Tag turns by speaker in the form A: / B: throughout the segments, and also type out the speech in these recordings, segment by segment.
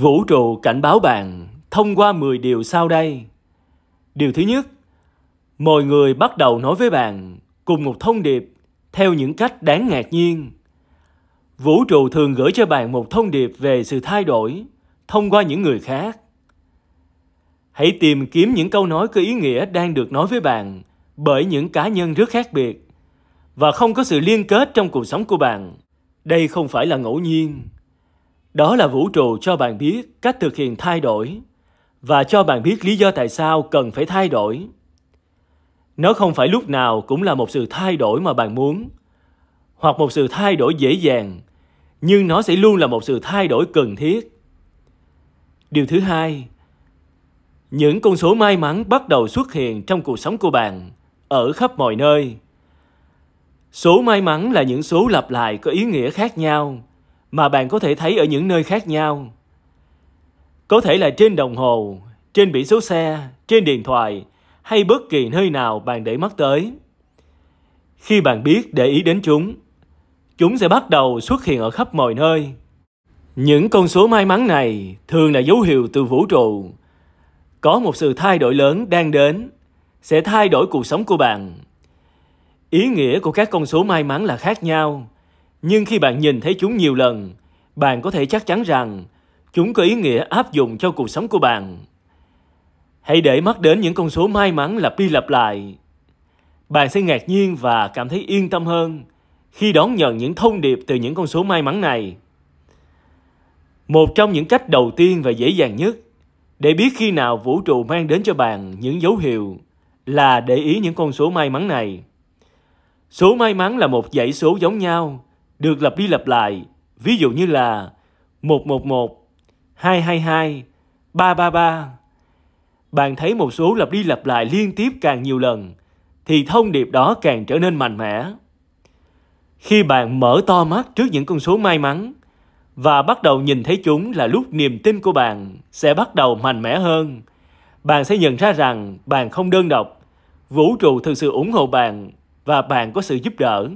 A: Vũ trụ cảnh báo bạn thông qua 10 điều sau đây. Điều thứ nhất, mọi người bắt đầu nói với bạn cùng một thông điệp theo những cách đáng ngạc nhiên. Vũ trụ thường gửi cho bạn một thông điệp về sự thay đổi thông qua những người khác. Hãy tìm kiếm những câu nói có ý nghĩa đang được nói với bạn bởi những cá nhân rất khác biệt và không có sự liên kết trong cuộc sống của bạn. Đây không phải là ngẫu nhiên đó là vũ trụ cho bạn biết cách thực hiện thay đổi và cho bạn biết lý do tại sao cần phải thay đổi. Nó không phải lúc nào cũng là một sự thay đổi mà bạn muốn hoặc một sự thay đổi dễ dàng, nhưng nó sẽ luôn là một sự thay đổi cần thiết. Điều thứ hai, những con số may mắn bắt đầu xuất hiện trong cuộc sống của bạn ở khắp mọi nơi. Số may mắn là những số lặp lại có ý nghĩa khác nhau mà bạn có thể thấy ở những nơi khác nhau. Có thể là trên đồng hồ, trên biển số xe, trên điện thoại hay bất kỳ nơi nào bạn để mắt tới. Khi bạn biết để ý đến chúng, chúng sẽ bắt đầu xuất hiện ở khắp mọi nơi. Những con số may mắn này thường là dấu hiệu từ vũ trụ. Có một sự thay đổi lớn đang đến, sẽ thay đổi cuộc sống của bạn. Ý nghĩa của các con số may mắn là khác nhau, nhưng khi bạn nhìn thấy chúng nhiều lần, bạn có thể chắc chắn rằng chúng có ý nghĩa áp dụng cho cuộc sống của bạn. Hãy để mắt đến những con số may mắn lặp đi lặp lại. Bạn sẽ ngạc nhiên và cảm thấy yên tâm hơn khi đón nhận những thông điệp từ những con số may mắn này. Một trong những cách đầu tiên và dễ dàng nhất để biết khi nào vũ trụ mang đến cho bạn những dấu hiệu là để ý những con số may mắn này. Số may mắn là một dãy số giống nhau được lặp đi lặp lại, ví dụ như là 111, 222, 333. Bạn thấy một số lặp đi lặp lại liên tiếp càng nhiều lần, thì thông điệp đó càng trở nên mạnh mẽ. Khi bạn mở to mắt trước những con số may mắn và bắt đầu nhìn thấy chúng là lúc niềm tin của bạn sẽ bắt đầu mạnh mẽ hơn. Bạn sẽ nhận ra rằng bạn không đơn độc, vũ trụ thực sự ủng hộ bạn và bạn có sự giúp đỡ.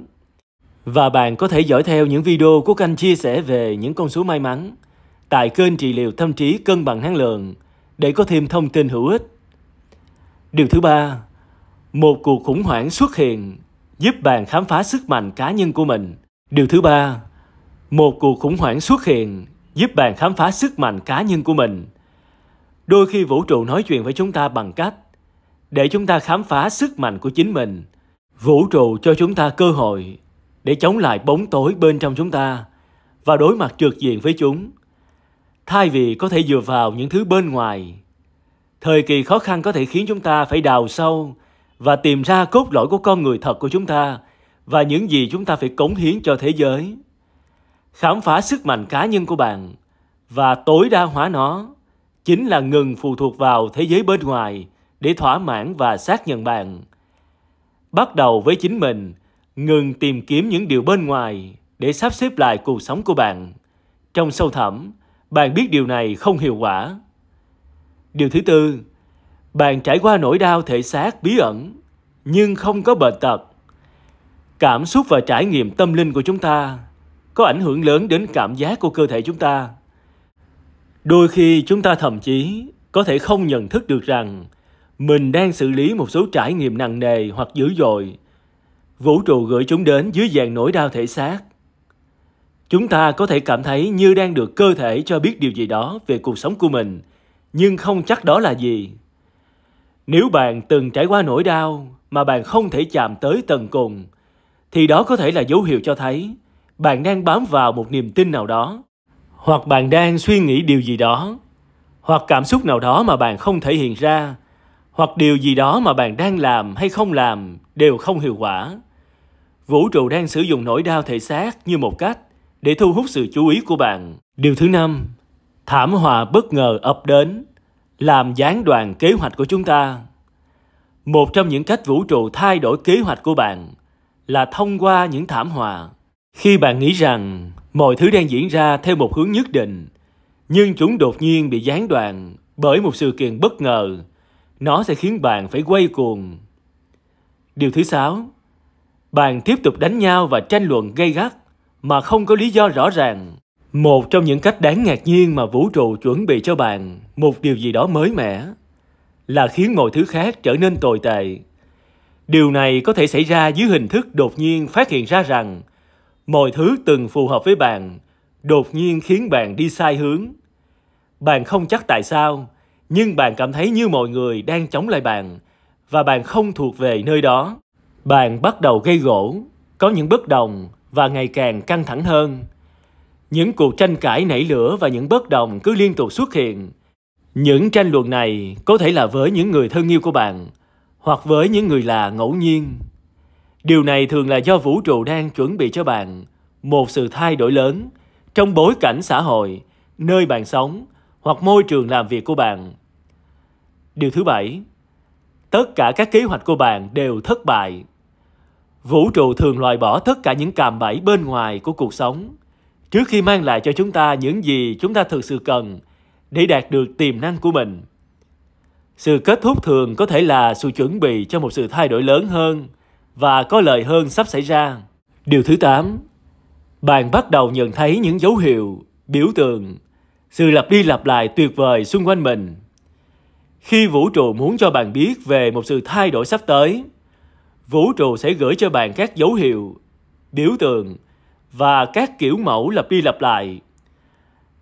A: Và bạn có thể dõi theo những video của kênh chia sẻ về những con số may mắn tại kênh trị liệu tâm trí cân bằng năng lượng để có thêm thông tin hữu ích. Điều thứ ba, một cuộc khủng hoảng xuất hiện giúp bạn khám phá sức mạnh cá nhân của mình. Điều thứ ba, một cuộc khủng hoảng xuất hiện giúp bạn khám phá sức mạnh cá nhân của mình. Đôi khi vũ trụ nói chuyện với chúng ta bằng cách để chúng ta khám phá sức mạnh của chính mình. Vũ trụ cho chúng ta cơ hội để chống lại bóng tối bên trong chúng ta và đối mặt trực diện với chúng thay vì có thể dựa vào những thứ bên ngoài thời kỳ khó khăn có thể khiến chúng ta phải đào sâu và tìm ra cốt lõi của con người thật của chúng ta và những gì chúng ta phải cống hiến cho thế giới khám phá sức mạnh cá nhân của bạn và tối đa hóa nó chính là ngừng phụ thuộc vào thế giới bên ngoài để thỏa mãn và xác nhận bạn bắt đầu với chính mình Ngừng tìm kiếm những điều bên ngoài để sắp xếp lại cuộc sống của bạn. Trong sâu thẳm, bạn biết điều này không hiệu quả. Điều thứ tư, bạn trải qua nỗi đau thể xác bí ẩn nhưng không có bệnh tật. Cảm xúc và trải nghiệm tâm linh của chúng ta có ảnh hưởng lớn đến cảm giác của cơ thể chúng ta. Đôi khi chúng ta thậm chí có thể không nhận thức được rằng mình đang xử lý một số trải nghiệm nặng nề hoặc dữ dội vũ trụ gửi chúng đến dưới dạng nỗi đau thể xác. Chúng ta có thể cảm thấy như đang được cơ thể cho biết điều gì đó về cuộc sống của mình, nhưng không chắc đó là gì. Nếu bạn từng trải qua nỗi đau mà bạn không thể chạm tới tận cùng, thì đó có thể là dấu hiệu cho thấy bạn đang bám vào một niềm tin nào đó, hoặc bạn đang suy nghĩ điều gì đó, hoặc cảm xúc nào đó mà bạn không thể hiện ra, hoặc điều gì đó mà bạn đang làm hay không làm đều không hiệu quả Vũ trụ đang sử dụng nỗi đau thể xác như một cách để thu hút sự chú ý của bạn. Điều thứ năm, thảm họa bất ngờ ập đến, làm gián đoạn kế hoạch của chúng ta. Một trong những cách vũ trụ thay đổi kế hoạch của bạn là thông qua những thảm họa. Khi bạn nghĩ rằng mọi thứ đang diễn ra theo một hướng nhất định, nhưng chúng đột nhiên bị gián đoạn bởi một sự kiện bất ngờ, nó sẽ khiến bạn phải quay cuồng. Điều thứ sáu, Bàn tiếp tục đánh nhau và tranh luận gây gắt mà không có lý do rõ ràng. Một trong những cách đáng ngạc nhiên mà vũ trụ chuẩn bị cho bạn một điều gì đó mới mẻ là khiến mọi thứ khác trở nên tồi tệ. Điều này có thể xảy ra dưới hình thức đột nhiên phát hiện ra rằng mọi thứ từng phù hợp với bạn đột nhiên khiến bạn đi sai hướng. Bạn không chắc tại sao, nhưng bạn cảm thấy như mọi người đang chống lại bạn và bạn không thuộc về nơi đó bạn bắt đầu gây gỗ, có những bất đồng và ngày càng căng thẳng hơn. Những cuộc tranh cãi nảy lửa và những bất đồng cứ liên tục xuất hiện. Những tranh luận này có thể là với những người thân yêu của bạn hoặc với những người là ngẫu nhiên. Điều này thường là do vũ trụ đang chuẩn bị cho bạn một sự thay đổi lớn trong bối cảnh xã hội, nơi bạn sống hoặc môi trường làm việc của bạn. Điều thứ bảy, tất cả các kế hoạch của bạn đều thất bại Vũ trụ thường loại bỏ tất cả những cạm bẫy bên ngoài của cuộc sống trước khi mang lại cho chúng ta những gì chúng ta thực sự cần để đạt được tiềm năng của mình. Sự kết thúc thường có thể là sự chuẩn bị cho một sự thay đổi lớn hơn và có lợi hơn sắp xảy ra. Điều thứ 8. Bạn bắt đầu nhận thấy những dấu hiệu, biểu tượng, sự lặp đi lặp lại tuyệt vời xung quanh mình. Khi vũ trụ muốn cho bạn biết về một sự thay đổi sắp tới, vũ trụ sẽ gửi cho bạn các dấu hiệu, biểu tượng và các kiểu mẫu lặp đi lặp lại.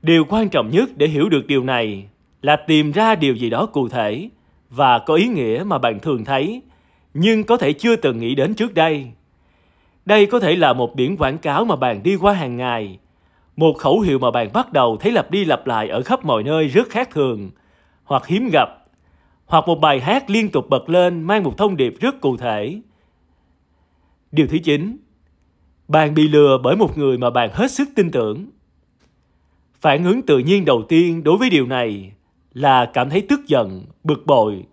A: Điều quan trọng nhất để hiểu được điều này là tìm ra điều gì đó cụ thể và có ý nghĩa mà bạn thường thấy nhưng có thể chưa từng nghĩ đến trước đây. Đây có thể là một biển quảng cáo mà bạn đi qua hàng ngày, một khẩu hiệu mà bạn bắt đầu thấy lặp đi lặp lại ở khắp mọi nơi rất khác thường hoặc hiếm gặp, hoặc một bài hát liên tục bật lên mang một thông điệp rất cụ thể Điều thứ 9. Bạn bị lừa bởi một người mà bạn hết sức tin tưởng. Phản ứng tự nhiên đầu tiên đối với điều này là cảm thấy tức giận, bực bội.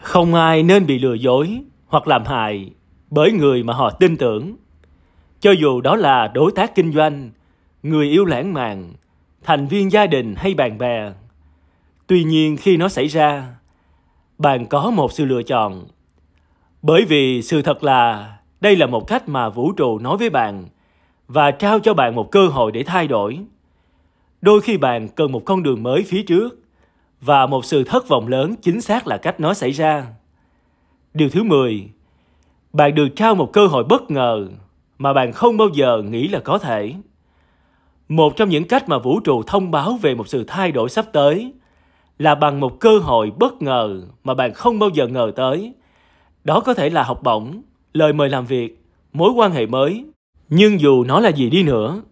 A: Không ai nên bị lừa dối hoặc làm hại bởi người mà họ tin tưởng. Cho dù đó là đối tác kinh doanh, người yêu lãng mạn, thành viên gia đình hay bạn bè. Tuy nhiên khi nó xảy ra, bạn có một sự lựa chọn. Bởi vì sự thật là đây là một cách mà vũ trụ nói với bạn và trao cho bạn một cơ hội để thay đổi. Đôi khi bạn cần một con đường mới phía trước và một sự thất vọng lớn chính xác là cách nó xảy ra. Điều thứ 10. Bạn được trao một cơ hội bất ngờ mà bạn không bao giờ nghĩ là có thể. Một trong những cách mà vũ trụ thông báo về một sự thay đổi sắp tới là bằng một cơ hội bất ngờ mà bạn không bao giờ ngờ tới. Đó có thể là học bổng, lời mời làm việc, mối quan hệ mới. Nhưng dù nó là gì đi nữa,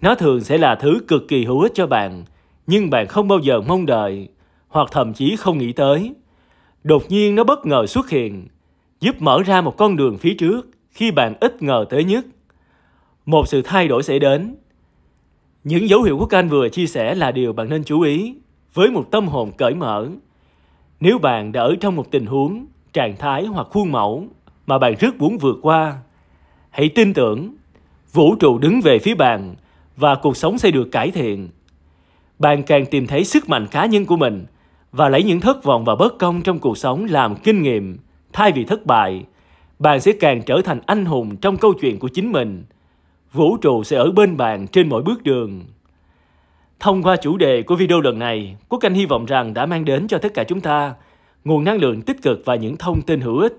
A: nó thường sẽ là thứ cực kỳ hữu ích cho bạn, nhưng bạn không bao giờ mong đợi hoặc thậm chí không nghĩ tới. Đột nhiên nó bất ngờ xuất hiện, giúp mở ra một con đường phía trước khi bạn ít ngờ tới nhất. Một sự thay đổi sẽ đến. Những dấu hiệu của canh vừa chia sẻ là điều bạn nên chú ý với một tâm hồn cởi mở. Nếu bạn đã ở trong một tình huống, trạng thái hoặc khuôn mẫu mà bạn rất muốn vượt qua. Hãy tin tưởng, vũ trụ đứng về phía bạn và cuộc sống sẽ được cải thiện. Bạn càng tìm thấy sức mạnh cá nhân của mình và lấy những thất vọng và bất công trong cuộc sống làm kinh nghiệm thay vì thất bại. Bạn sẽ càng trở thành anh hùng trong câu chuyện của chính mình. Vũ trụ sẽ ở bên bạn trên mỗi bước đường. Thông qua chủ đề của video lần này, Quốc Anh hy vọng rằng đã mang đến cho tất cả chúng ta nguồn năng lượng tích cực và những thông tin hữu ích